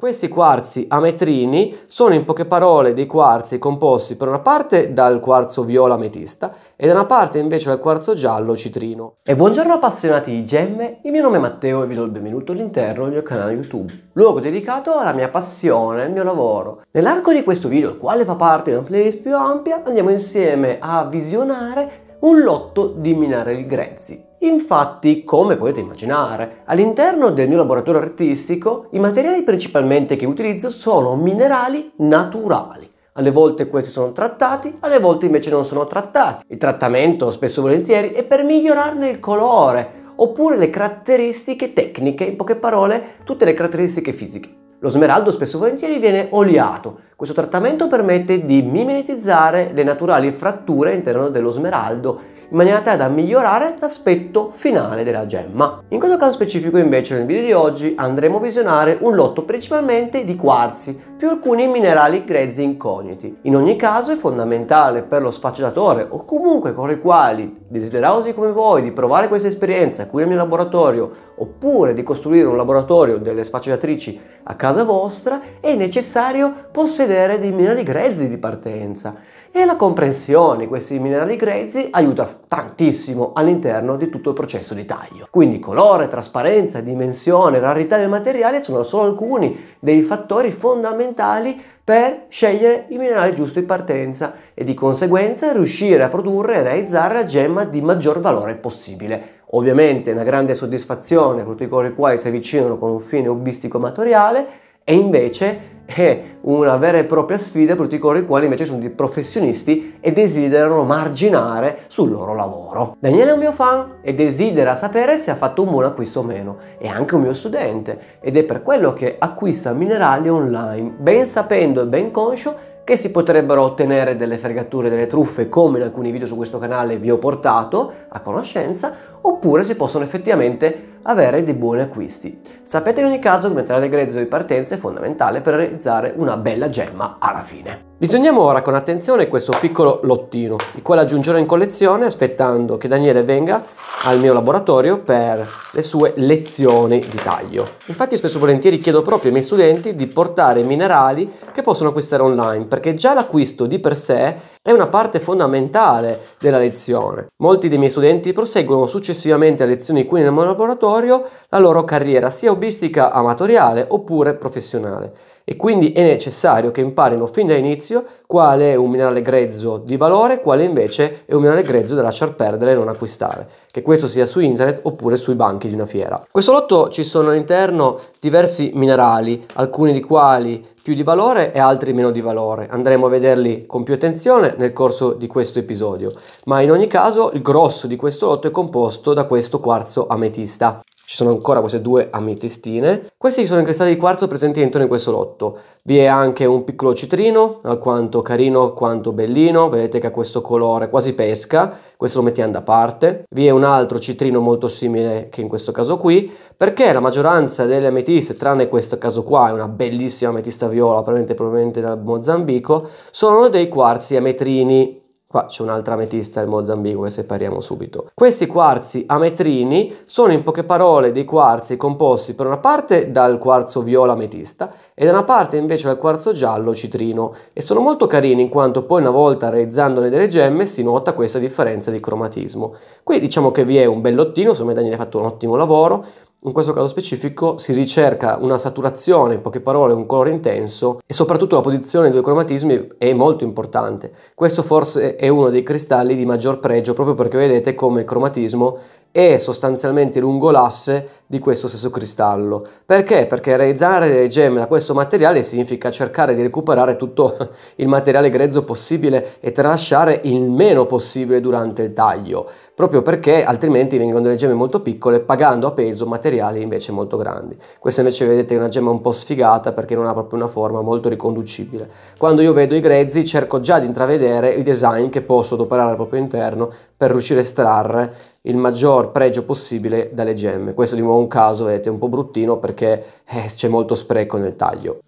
Questi quarzi ametrini sono in poche parole dei quarzi composti per una parte dal quarzo viola ametista e da una parte invece dal quarzo giallo citrino. E buongiorno appassionati di gemme, il mio nome è Matteo e vi do il benvenuto all'interno del mio canale YouTube, luogo dedicato alla mia passione, e al mio lavoro. Nell'arco di questo video, il quale fa parte di una playlist più ampia, andiamo insieme a visionare un lotto di minerali grezzi Infatti, come potete immaginare, all'interno del mio laboratorio artistico i materiali principalmente che utilizzo sono minerali naturali. Alle volte questi sono trattati, alle volte invece non sono trattati. Il trattamento spesso e volentieri è per migliorarne il colore oppure le caratteristiche tecniche, in poche parole tutte le caratteristiche fisiche. Lo smeraldo spesso e volentieri viene oliato. Questo trattamento permette di mimetizzare le naturali fratture all'interno dello smeraldo in maniera tale da migliorare l'aspetto finale della gemma. In questo caso specifico invece nel video di oggi andremo a visionare un lotto principalmente di quarzi più alcuni minerali grezzi incogniti. In ogni caso è fondamentale per lo sfaccettatore o comunque con i quali desiderosi come voi di provare questa esperienza qui nel mio laboratorio oppure di costruire un laboratorio delle sfaccettatrici a casa vostra è necessario possedere dei minerali grezzi di partenza e la comprensione di questi minerali grezzi aiuta tantissimo all'interno di tutto il processo di taglio. Quindi colore, trasparenza, dimensione, rarità del materiale sono solo alcuni dei fattori fondamentali per scegliere il minerale giusto in partenza e di conseguenza riuscire a produrre e realizzare la gemma di maggior valore possibile. Ovviamente è una grande soddisfazione per tutti coloro i quali si avvicinano con un fine hobbistico amatoriale e invece è una vera e propria sfida per tutti coloro i quali invece sono dei professionisti e desiderano marginare sul loro lavoro. Daniele è un mio fan e desidera sapere se ha fatto un buon acquisto o meno, è anche un mio studente ed è per quello che acquista minerali online, ben sapendo e ben conscio che si potrebbero ottenere delle fregature, delle truffe, come in alcuni video su questo canale vi ho portato a conoscenza, oppure si possono effettivamente avere dei buoni acquisti. Sapete in ogni caso che mettere grezzo di partenza è fondamentale per realizzare una bella gemma alla fine. Bisogniamo ora con attenzione questo piccolo lottino, il quale aggiungerò in collezione aspettando che Daniele venga al mio laboratorio per le sue lezioni di taglio. Infatti spesso e volentieri chiedo proprio ai miei studenti di portare minerali che possono acquistare online, perché già l'acquisto di per sé è una parte fondamentale della lezione. Molti dei miei studenti proseguono successivamente a lezioni qui nel mio laboratorio la loro carriera sia hobbistica amatoriale oppure professionale e quindi è necessario che imparino fin dall'inizio qual è un minerale grezzo di valore, quale invece è un minerale grezzo da lasciar perdere e non acquistare, che questo sia su internet oppure sui banchi di una fiera. Questo lotto ci sono all'interno diversi minerali, alcuni di quali più di valore e altri meno di valore. Andremo a vederli con più attenzione nel corso di questo episodio, ma in ogni caso il grosso di questo lotto è composto da questo quarzo ametista ci sono ancora queste due ametistine. Questi sono i cristalli di quarzo presenti dentro in questo lotto. Vi è anche un piccolo citrino, alquanto carino quanto bellino, vedete che ha questo colore quasi pesca, questo lo mettiamo da parte. Vi è un altro citrino molto simile che in questo caso qui, perché la maggioranza delle ametiste, tranne questo caso qua, è una bellissima ametista viola, probabilmente, probabilmente dal Mozambico, sono dei quarzi ametrini Qua c'è un'altra ametista, del Mozambico, che separiamo subito. Questi quarzi ametrini sono in poche parole dei quarzi composti per una parte dal quarzo viola ametista e da una parte invece dal quarzo giallo citrino e sono molto carini in quanto poi una volta realizzandone delle gemme si nota questa differenza di cromatismo. Qui diciamo che vi è un bellottino, lottino, secondo me Daniele ha fatto un ottimo lavoro, in questo caso specifico si ricerca una saturazione, in poche parole un colore intenso e soprattutto la posizione dei due cromatismi è molto importante. Questo forse è uno dei cristalli di maggior pregio proprio perché vedete come il cromatismo e sostanzialmente lungo l'asse di questo stesso cristallo. Perché? Perché realizzare delle gemme da questo materiale significa cercare di recuperare tutto il materiale grezzo possibile e tralasciare il meno possibile durante il taglio, proprio perché altrimenti vengono delle gemme molto piccole pagando a peso materiali invece molto grandi. Questa invece vedete è una gemma un po' sfigata perché non ha proprio una forma molto riconducibile. Quando io vedo i grezzi cerco già di intravedere il design che posso adoperare al proprio interno per riuscire a estrarre il maggior pregio possibile dalle gemme. Questo di nuovo è un caso, vedete, un po' bruttino perché eh, c'è molto spreco nel taglio.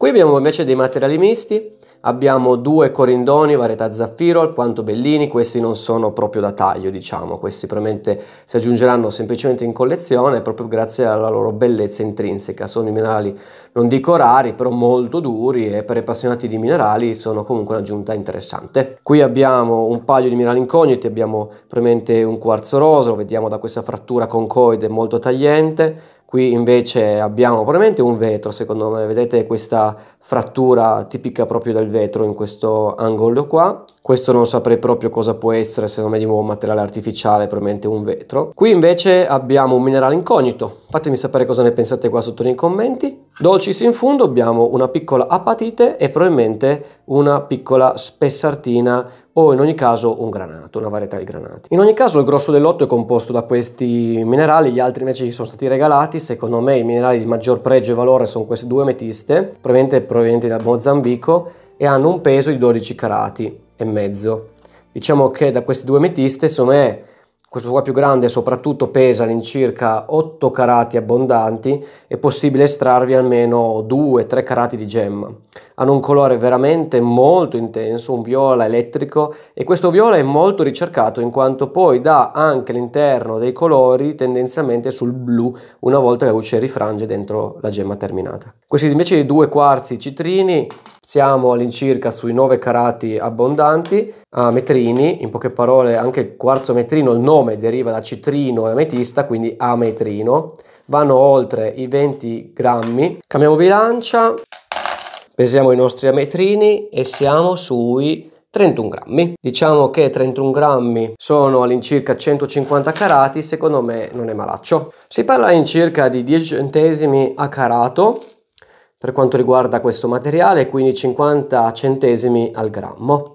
Qui abbiamo invece dei materiali misti, abbiamo due corindoni varietà zaffiro, alquanto bellini, questi non sono proprio da taglio diciamo, questi probabilmente si aggiungeranno semplicemente in collezione proprio grazie alla loro bellezza intrinseca, sono i minerali non dico rari però molto duri e per i appassionati di minerali sono comunque un'aggiunta interessante. Qui abbiamo un paio di minerali incogniti, abbiamo probabilmente un quarzo rosa, lo vediamo da questa frattura concoide molto tagliente, Qui invece abbiamo probabilmente un vetro, secondo me, vedete questa frattura tipica proprio del vetro in questo angolo qua. Questo non saprei proprio cosa può essere, secondo me di nuovo materiale artificiale, probabilmente un vetro. Qui invece abbiamo un minerale incognito, fatemi sapere cosa ne pensate qua sotto nei commenti. Dolcis in fondo abbiamo una piccola apatite e probabilmente una piccola spessartina o in ogni caso un granato, una varietà di granati. In ogni caso il grosso del lotto è composto da questi minerali, gli altri invece ci sono stati regalati, secondo me i minerali di maggior pregio e valore sono queste due metiste, provenienti, provenienti da Mozambico e hanno un peso di 12 carati e mezzo. Diciamo che da questi due metiste secondo me questo qua più grande soprattutto pesa all'incirca 8 carati abbondanti, è possibile estrarvi almeno 2-3 carati di gemma. Hanno un colore veramente molto intenso, un viola elettrico e questo viola è molto ricercato in quanto poi dà anche l'interno dei colori tendenzialmente sul blu una volta che la luce rifrange dentro la gemma terminata. Questi invece di due quarzi citrini siamo all'incirca sui 9 carati abbondanti a metrini, in poche parole anche il quarzo metrino, il nome deriva da citrino e ametista, quindi a metrino, vanno oltre i 20 grammi, cambiamo bilancia, pesiamo i nostri ametrini e siamo sui 31 grammi. Diciamo che 31 grammi sono all'incirca 150 carati, secondo me non è malaccio. Si parla all'incirca di 10 centesimi a carato, per quanto riguarda questo materiale, quindi 50 centesimi al grammo.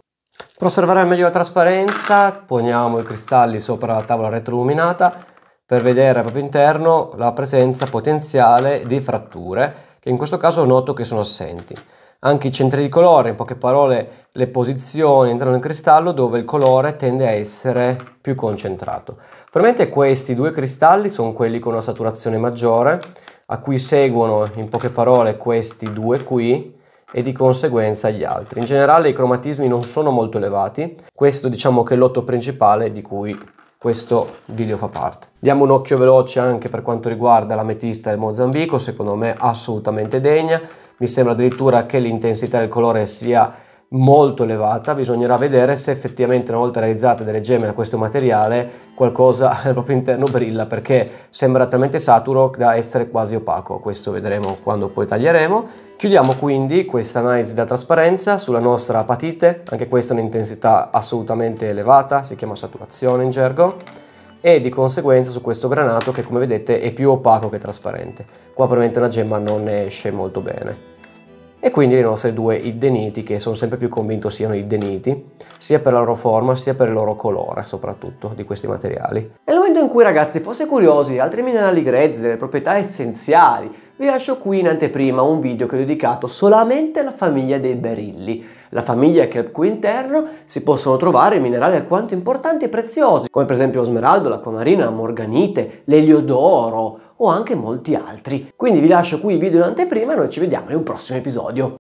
Per osservare meglio la trasparenza poniamo i cristalli sopra la tavola retroilluminata per vedere proprio interno la presenza potenziale di fratture che in questo caso noto che sono assenti anche i centri di colore, in poche parole le posizioni entrano in cristallo dove il colore tende a essere più concentrato. Probabilmente questi due cristalli sono quelli con una saturazione maggiore, a cui seguono in poche parole questi due qui e di conseguenza gli altri. In generale i cromatismi non sono molto elevati, questo diciamo che è l'otto principale di cui questo video fa parte. Diamo un occhio veloce anche per quanto riguarda l'ametista del Mozambico, secondo me assolutamente degna, mi sembra addirittura che l'intensità del colore sia molto elevata, bisognerà vedere se effettivamente una volta realizzate delle gemme da questo materiale qualcosa al proprio interno brilla perché sembra talmente saturo da essere quasi opaco, questo vedremo quando poi taglieremo. Chiudiamo quindi questa analisi della trasparenza sulla nostra apatite, anche questa è un'intensità assolutamente elevata, si chiama saturazione in gergo e di conseguenza su questo granato che come vedete è più opaco che trasparente. Qua probabilmente una gemma non ne esce molto bene e quindi le nostre due iddeniti che sono sempre più convinto siano iddeniti sia per la loro forma sia per il loro colore soprattutto di questi materiali. Nel momento in cui ragazzi fosse curiosi altri minerali grezzi, delle proprietà essenziali, vi lascio qui in anteprima un video che ho dedicato solamente alla famiglia dei berilli, la famiglia che al cui interno si possono trovare minerali alquanto importanti e preziosi come per esempio lo smeraldo, l'acquamarina, comarina, la morganite, l'eliodoro, o anche molti altri. Quindi vi lascio qui il video in anteprima e noi ci vediamo in un prossimo episodio.